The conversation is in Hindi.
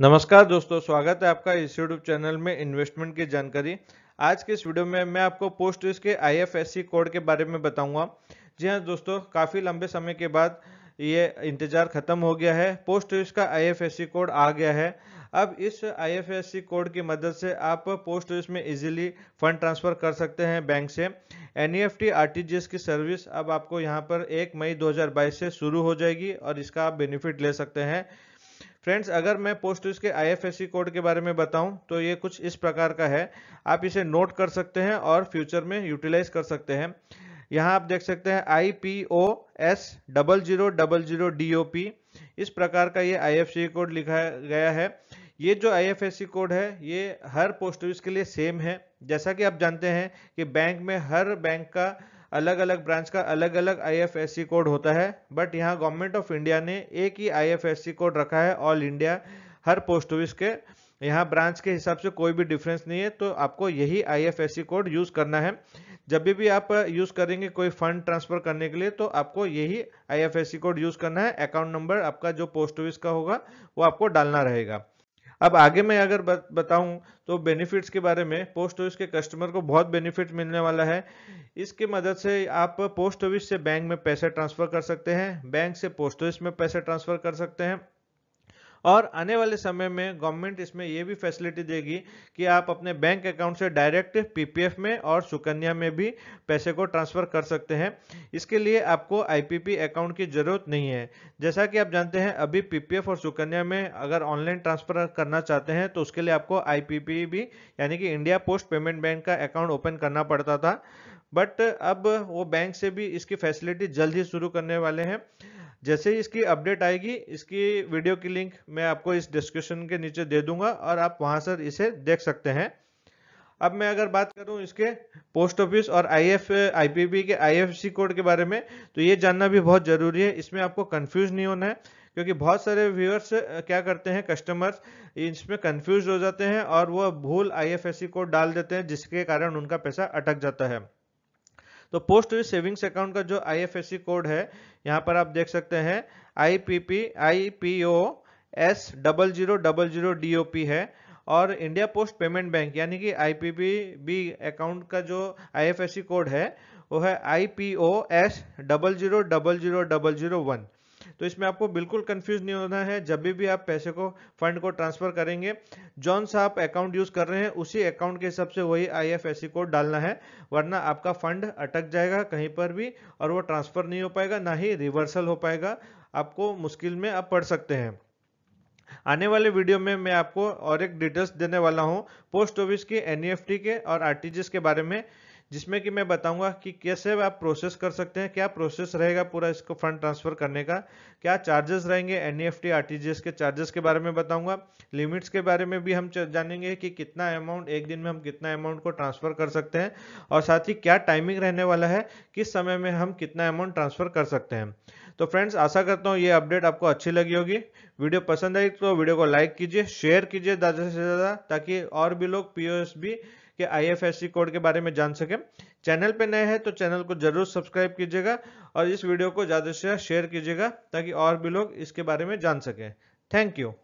नमस्कार दोस्तों स्वागत है आपका इस यूट्यूब चैनल में इन्वेस्टमेंट की जानकारी आज के इस वीडियो में मैं आपको पोस्ट इसके आईएफएससी कोड के बारे में बताऊंगा जी हाँ दोस्तों काफ़ी लंबे समय के बाद ये इंतज़ार ख़त्म हो गया है पोस्ट का आईएफएससी कोड आ गया है अब इस आईएफएससी कोड की मदद से आप पोस्ट ऑफिस में इजीली फंड ट्रांसफ़र कर सकते हैं बैंक से एन ई e की सर्विस अब आपको यहाँ पर एक मई 2022 से शुरू हो जाएगी और इसका आप बेनिफिट ले सकते हैं फ्रेंड्स अगर मैं पोस्ट के आईएफएससी कोड के बारे में बताऊं तो ये कुछ इस प्रकार का है आप इसे नोट कर सकते हैं और फ्यूचर में यूटिलाइज कर सकते हैं यहाँ आप देख सकते हैं I P O S double zero double zero D O P इस प्रकार का ये आई कोड लिखा गया है ये जो आई कोड है ये हर पोस्ट ऑफिस के लिए सेम है जैसा कि आप जानते हैं कि बैंक में हर बैंक का अलग अलग ब्रांच का अलग अलग आईएफएससी कोड होता है बट यहाँ गवर्नमेंट ऑफ इंडिया ने एक ही आईएफएससी कोड रखा है ऑल इंडिया हर पोस्ट ऑफिस के यहाँ ब्रांच के हिसाब से कोई भी डिफरेंस नहीं है तो आपको यही आईएफएससी कोड यूज़ करना है जब भी आप यूज़ करेंगे कोई फंड ट्रांसफर करने के लिए तो आपको यही आई कोड यूज़ करना है अकाउंट नंबर आपका जो पोस्ट ऑफिस का होगा वो आपको डालना रहेगा अब आगे मैं अगर बताऊं तो बेनिफिट्स के बारे में पोस्ट ऑफिस के कस्टमर को बहुत बेनिफिट मिलने वाला है इसके मदद से आप पोस्ट ऑफिस से बैंक में पैसे ट्रांसफर कर सकते हैं बैंक से पोस्ट ऑफिस में पैसे ट्रांसफर कर सकते हैं और आने वाले समय में गवर्नमेंट इसमें यह भी फैसिलिटी देगी कि आप अपने बैंक अकाउंट से डायरेक्ट पीपीएफ में और सुकन्या में भी पैसे को ट्रांसफर कर सकते हैं इसके लिए आपको आईपीपी अकाउंट की जरूरत नहीं है जैसा कि आप जानते हैं अभी पीपीएफ और सुकन्या में अगर ऑनलाइन ट्रांसफर करना चाहते हैं तो उसके लिए आपको आईपीपी भी यानी कि इंडिया पोस्ट पेमेंट बैंक का अकाउंट ओपन करना पड़ता था बट अब वो बैंक से भी इसकी फैसिलिटी जल्द ही शुरू करने वाले हैं जैसे ही इसकी अपडेट आएगी इसकी वीडियो की लिंक मैं आपको इस डिस्क्रिप्शन के नीचे दे दूंगा और आप वहां से इसे देख सकते हैं अब मैं अगर बात करूं इसके पोस्ट ऑफिस और आई एफ के आई कोड के बारे में तो ये जानना भी बहुत ज़रूरी है इसमें आपको कन्फ्यूज नहीं होना है क्योंकि बहुत सारे व्यूअर्स क्या करते हैं कस्टमर्स इसमें कंफ्यूज हो जाते हैं और वह भूल आईएफएससी कोड डाल देते हैं जिसके कारण उनका पैसा अटक जाता है तो पोस्ट ऑफिस सेविंग्स अकाउंट का जो आईएफएससी कोड है यहाँ पर आप देख सकते हैं I P P I P O S double zero double zero D O P है और इंडिया पोस्ट पेमेंट बैंक यानी कि I P P B account का जो I F S C code है वो है I P O S double zero double zero double zero one तो इसमें आपको बिल्कुल कंफ्यूज नहीं होना है जब भी, भी आप पैसे को फंड को ट्रांसफर करेंगे जौन सा आप अकाउंट यूज कर रहे हैं उसी अकाउंट के हिसाब से वही आई कोड डालना है वरना आपका फंड अटक जाएगा कहीं पर भी और वो ट्रांसफर नहीं हो पाएगा ना ही रिवर्सल हो पाएगा आपको मुश्किल में आप पढ़ सकते हैं आने वाले वीडियो में मैं आपको और एक डिटेल्स देने वाला हूं पोस्ट ऑफिस के एनईएफटी e के और आर के बारे में जिसमें कि मैं बताऊंगा कि कैसे आप प्रोसेस कर सकते हैं क्या प्रोसेस रहेगा पूरा इसको फंड ट्रांसफर करने का क्या चार्जेस रहेंगे एन ई e के चार्जेस के बारे में बताऊंगा लिमिट्स के बारे में भी हम जानेंगे कि कितना अमाउंट एक दिन में हम कितना अमाउंट को ट्रांसफर कर सकते हैं और साथ ही क्या टाइमिंग रहने वाला है किस समय में हम कितना अमाउंट ट्रांसफर कर सकते हैं तो फ्रेंड्स आशा करता हूँ ये अपडेट आपको अच्छी लगी होगी वीडियो पसंद आई तो वीडियो को लाइक कीजिए शेयर कीजिए ज़्यादा से ज़्यादा ताकि और भी लोग पी कि आईएफएससी कोड के बारे में जान सकें चैनल पे नए हैं तो चैनल को जरूर सब्सक्राइब कीजिएगा और इस वीडियो को ज़्यादा से ज़्यादा शेयर कीजिएगा ताकि और भी लोग इसके बारे में जान सकें थैंक यू